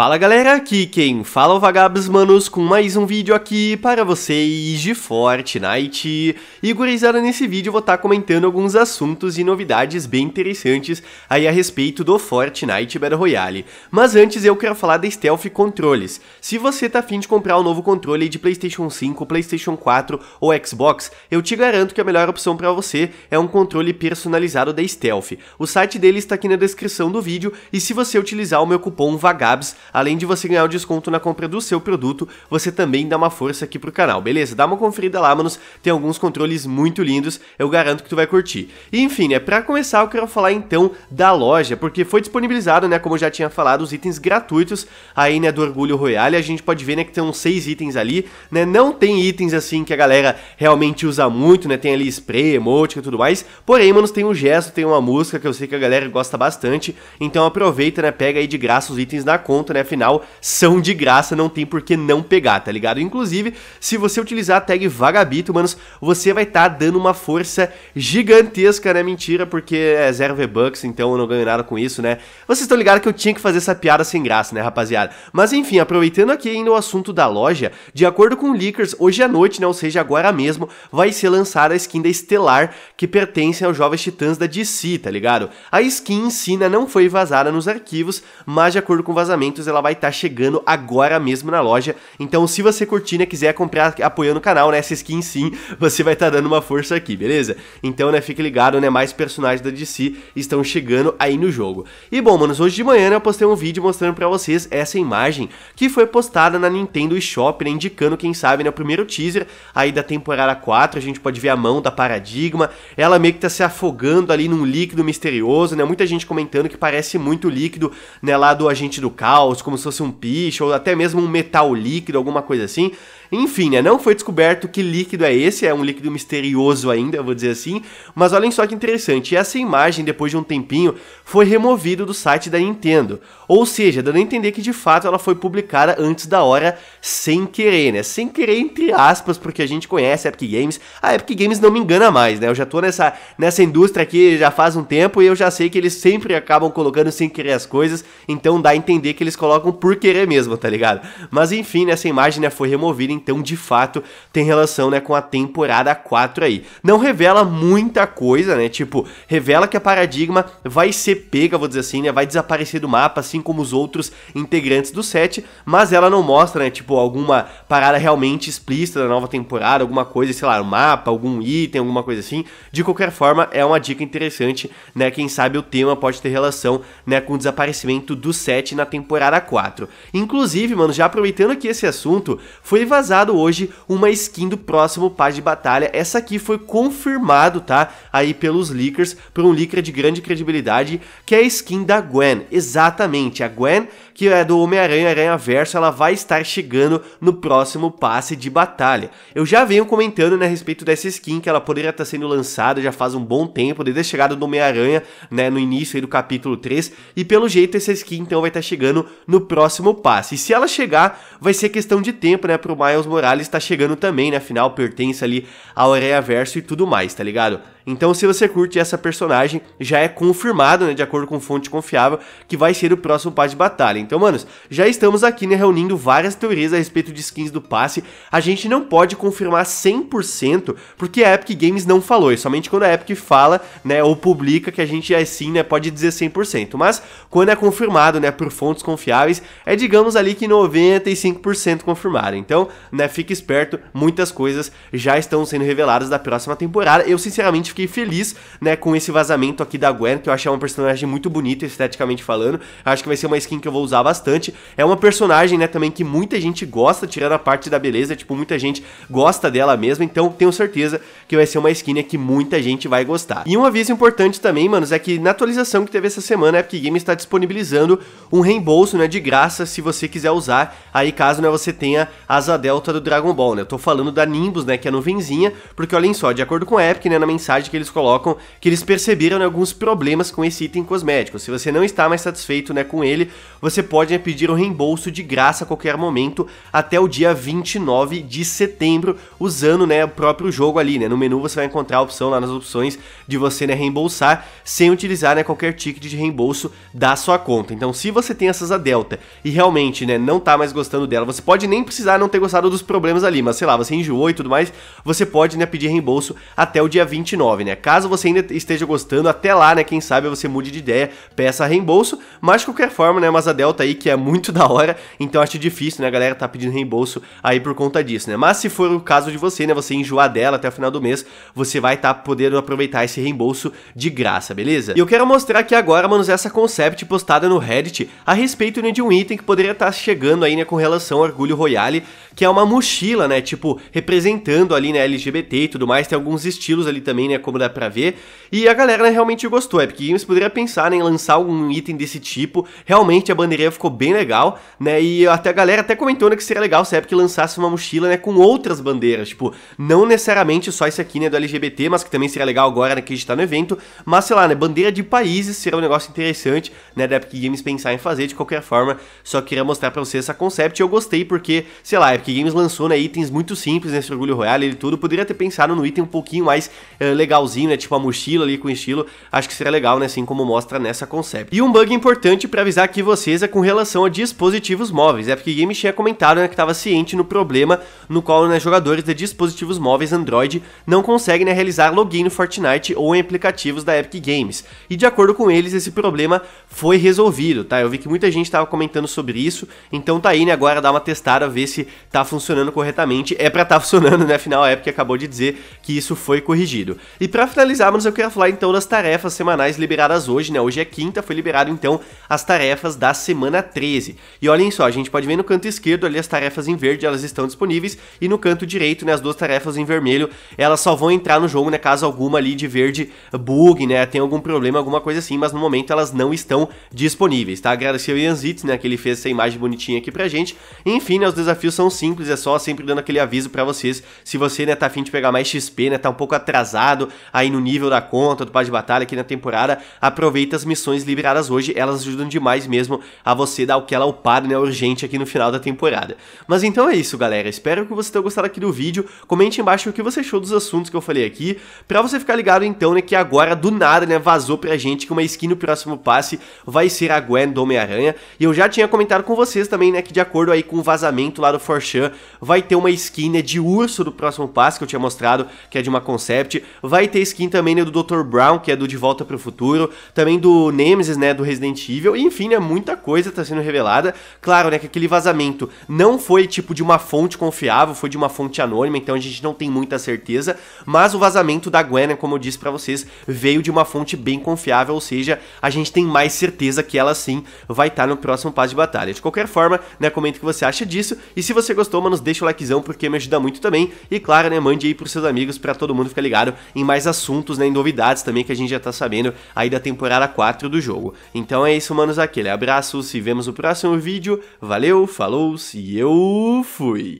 Fala galera, aqui quem fala é o Vagabos Manos com mais um vídeo aqui para vocês de Fortnite. E gurizada, nesse vídeo eu vou estar tá comentando alguns assuntos e novidades bem interessantes aí a respeito do Fortnite Battle Royale. Mas antes eu quero falar da Stealth Controles. Se você tá afim de comprar o um novo controle de Playstation 5, Playstation 4 ou Xbox, eu te garanto que a melhor opção para você é um controle personalizado da Stealth. O site dele está aqui na descrição do vídeo e se você utilizar o meu cupom VAGABS, Além de você ganhar o um desconto na compra do seu produto, você também dá uma força aqui pro canal, beleza? Dá uma conferida lá, manos, tem alguns controles muito lindos, eu garanto que tu vai curtir. E enfim, né, pra começar eu quero falar então da loja, porque foi disponibilizado, né, como eu já tinha falado, os itens gratuitos aí, né, do Orgulho Royale, a gente pode ver, né, que tem uns seis itens ali, né, não tem itens assim que a galera realmente usa muito, né, tem ali spray, emote e tudo mais, porém, manos, tem um gesto, tem uma música que eu sei que a galera gosta bastante, então aproveita, né, pega aí de graça os itens na conta, né, né? Afinal, são de graça, não tem por que não pegar, tá ligado? Inclusive, se você utilizar a tag Vagabito, manos, você vai estar tá dando uma força gigantesca, né? Mentira, porque é zero V-Bucks, então eu não ganho nada com isso, né? Vocês estão ligados que eu tinha que fazer essa piada sem graça, né, rapaziada? Mas enfim, aproveitando aqui ainda o assunto da loja, de acordo com o hoje à noite, né? Ou seja, agora mesmo, vai ser lançada a skin da Estelar, que pertence aos Jovens Titãs da DC, tá ligado? A skin em si, né, não foi vazada nos arquivos, mas de acordo com o vazamento lançamentos, ela vai estar tá chegando agora mesmo na loja. Então, se você curtir, né, quiser comprar apoiando o canal, né, essa skin sim, você vai estar tá dando uma força aqui, beleza? Então, né, fique ligado, né, mais personagens da DC estão chegando aí no jogo. E bom, manos, hoje de manhã né, eu postei um vídeo mostrando pra vocês essa imagem que foi postada na Nintendo eShop, né, indicando, quem sabe, né, o primeiro teaser aí da temporada 4, a gente pode ver a mão da Paradigma, ela meio que tá se afogando ali num líquido misterioso, né, muita gente comentando que parece muito líquido, né, lá do Agente do Caos, caos, como se fosse um piche, ou até mesmo um metal líquido, alguma coisa assim, enfim, né, não foi descoberto que líquido é esse, é um líquido misterioso ainda, vou dizer assim, mas olhem só que interessante, essa imagem, depois de um tempinho, foi removida do site da Nintendo, ou seja, dando a entender que de fato ela foi publicada antes da hora, sem querer, né, sem querer entre aspas, porque a gente conhece a Epic Games, a Epic Games não me engana mais, né, eu já tô nessa, nessa indústria aqui já faz um tempo e eu já sei que eles sempre acabam colocando sem querer as coisas, então dá a entender que eles colocam por querer mesmo, tá ligado? Mas enfim, né, essa imagem né, foi removida então de fato tem relação, né, com a temporada 4 aí. Não revela muita coisa, né? Tipo, revela que a Paradigma vai ser pega, vou dizer assim, né, vai desaparecer do mapa, assim como os outros integrantes do set, mas ela não mostra, né, tipo alguma parada realmente explícita da nova temporada, alguma coisa, sei lá, um mapa, algum item, alguma coisa assim. De qualquer forma, é uma dica interessante, né? Quem sabe o tema pode ter relação, né, com o desaparecimento do set na temporada 4. Inclusive, mano, já aproveitando que esse assunto foi vazado vazado hoje uma skin do próximo passe de batalha. Essa aqui foi confirmado, tá? Aí pelos leakers, por um leaker de grande credibilidade, que é a skin da Gwen. Exatamente, a Gwen, que é do Homem-Aranha Aranha Verso, ela vai estar chegando no próximo passe de batalha. Eu já venho comentando né, a respeito dessa skin, que ela poderia estar sendo lançada já faz um bom tempo, desde a chegada do Homem-Aranha, né, no início do capítulo 3, e pelo jeito essa skin então vai estar chegando no próximo passe. E se ela chegar, vai ser questão de tempo, né, pro Miles Miles Morales tá chegando também, né? Afinal, pertence ali ao Areia Verso e tudo mais, tá ligado? Então, se você curte essa personagem, já é confirmado, né? De acordo com fonte confiável, que vai ser o próximo passe de batalha. Então, manos, já estamos aqui, né? Reunindo várias teorias a respeito de skins do passe. A gente não pode confirmar 100%, porque a Epic Games não falou. E somente quando a Epic fala, né? Ou publica que a gente, assim, né? Pode dizer 100%. Mas, quando é confirmado, né? Por fontes confiáveis, é digamos ali que 95% confirmado. Então, né? Fique esperto, muitas coisas já estão sendo reveladas da próxima temporada. Eu sinceramente fiquei feliz, né, com esse vazamento aqui da Gwen, que eu achei uma personagem muito bonita esteticamente falando. Acho que vai ser uma skin que eu vou usar bastante. É uma personagem, né, também que muita gente gosta, tirando a parte da beleza, tipo, muita gente gosta dela mesmo, então tenho certeza que vai ser uma skin que muita gente vai gostar. E um aviso importante também, manos, é que na atualização que teve essa semana, a Epic Games está disponibilizando um reembolso, né, de graça, se você quiser usar, aí caso, né, você tenha as Adel Delta do Dragon Ball, né? Eu tô falando da Nimbus, né, que é a nuvenzinha, porque olhem só, de acordo com a Epic, né, na mensagem que eles colocam, que eles perceberam né, alguns problemas com esse item cosmético. Se você não está mais satisfeito, né, com ele, você pode né, pedir um reembolso de graça a qualquer momento até o dia 29 de setembro, usando, né, o próprio jogo ali, né? No menu você vai encontrar a opção lá nas opções de você, né, reembolsar sem utilizar, né, qualquer ticket de reembolso da sua conta. Então, se você tem essas a Delta e realmente, né, não tá mais gostando dela, você pode nem precisar não ter gostado dos problemas ali, mas sei lá, você enjoou e tudo mais, você pode, né, pedir reembolso até o dia 29, né? Caso você ainda esteja gostando, até lá, né, quem sabe você mude de ideia, peça reembolso, mas de qualquer forma, né, mas a Delta aí, que é muito da hora, então acho difícil, né, a galera tá pedindo reembolso aí por conta disso, né? Mas se for o caso de você, né, você enjoar dela até o final do mês, você vai estar tá podendo aproveitar esse reembolso de graça, beleza? E eu quero mostrar aqui agora, manos, essa concept postada no Reddit a respeito, né, de um item que poderia estar tá chegando aí, né, com relação ao Orgulho Royale, que é uma uma mochila, né? Tipo, representando ali, né, LGBT e tudo mais. Tem alguns estilos ali também, né? Como dá pra ver. E a galera né, realmente gostou. é Epic Games poderia pensar né, em lançar algum item desse tipo. Realmente a bandeirinha ficou bem legal, né? E até a galera até comentou né, que seria legal se a Epic lançasse uma mochila, né, com outras bandeiras. Tipo, não necessariamente só esse aqui, né, do LGBT, mas que também seria legal agora, né, que a gente tá no evento. Mas, sei lá, né, bandeira de países seria um negócio interessante, né, da Epic Games pensar em fazer. De qualquer forma, só queria mostrar pra vocês essa concept. e Eu gostei porque, sei lá, Epic Games Games lançou, né, itens muito simples nesse Orgulho Royale e tudo, poderia ter pensado no item um pouquinho mais uh, legalzinho, né, tipo uma mochila ali com estilo, acho que seria legal, né, assim como mostra nessa concept. E um bug importante para avisar aqui vocês é com relação a dispositivos móveis, é porque Games tinha comentado, né, que estava ciente no problema no qual, né, jogadores de dispositivos móveis Android não conseguem, né, realizar login no Fortnite ou em aplicativos da Epic Games, e de acordo com eles, esse problema foi resolvido, tá? Eu vi que muita gente estava comentando sobre isso, então tá aí, né? Agora dá uma testada, ver se tá funcionando corretamente. É pra tá funcionando, né? Afinal, a Epic acabou de dizer que isso foi corrigido. E para finalizar, mas eu queria falar então das tarefas semanais liberadas hoje, né? Hoje é quinta, foi liberado então as tarefas da semana 13. E olhem só, a gente pode ver no canto esquerdo ali as tarefas em verde, elas estão disponíveis, e no canto direito, né, as duas tarefas em vermelho, elas só vão entrar no jogo, né, caso alguma ali de verde bug, né, tem algum problema, alguma coisa assim, mas no momento elas não estão estão disponíveis, tá? Agradecer o Ian Zitz, né, que ele fez essa imagem bonitinha aqui pra gente. enfim, né, os desafios são simples, é só sempre dando aquele aviso para vocês, se você, né, tá afim de pegar mais XP, né, tá um pouco atrasado aí no nível da conta, do pá de batalha aqui na temporada, aproveita as missões liberadas hoje, elas ajudam demais mesmo a você dar aquela upada, né, urgente aqui no final da temporada. Mas então é isso, galera, espero que você tenha gostado aqui do vídeo, comente embaixo o que você achou dos assuntos que eu falei aqui, pra você ficar ligado então, né, que agora do nada, né, vazou pra gente que uma skin no próximo passe vai ser a Gwen do Homem-Aranha. E eu já tinha comentado com vocês também, né, que de acordo aí com o vazamento lá do Forchan, vai ter uma skin né, de urso do próximo passo que eu tinha mostrado, que é de uma concept. Vai ter skin também né, do Dr. Brown, que é do De Volta para o Futuro, também do Nemesis, né, do Resident Evil. E, enfim, né, muita coisa tá sendo revelada. Claro, né, que aquele vazamento não foi tipo de uma fonte confiável, foi de uma fonte anônima, então a gente não tem muita certeza, mas o vazamento da Gwen, né, como eu disse para vocês, veio de uma fonte bem confiável, ou seja, a gente tem mais certeza que ela sim vai estar tá no próximo passo de batalha. De qualquer forma, né, comenta o que você acha disso, e se você gostou, mano, deixa o likezão, porque me ajuda muito também, e claro, né, mande aí pros seus amigos, para todo mundo ficar ligado em mais assuntos, né, em novidades também, que a gente já tá sabendo aí da temporada 4 do jogo. Então é isso, manos, aquele abraço, se vemos no próximo vídeo, valeu, falou, e eu fui!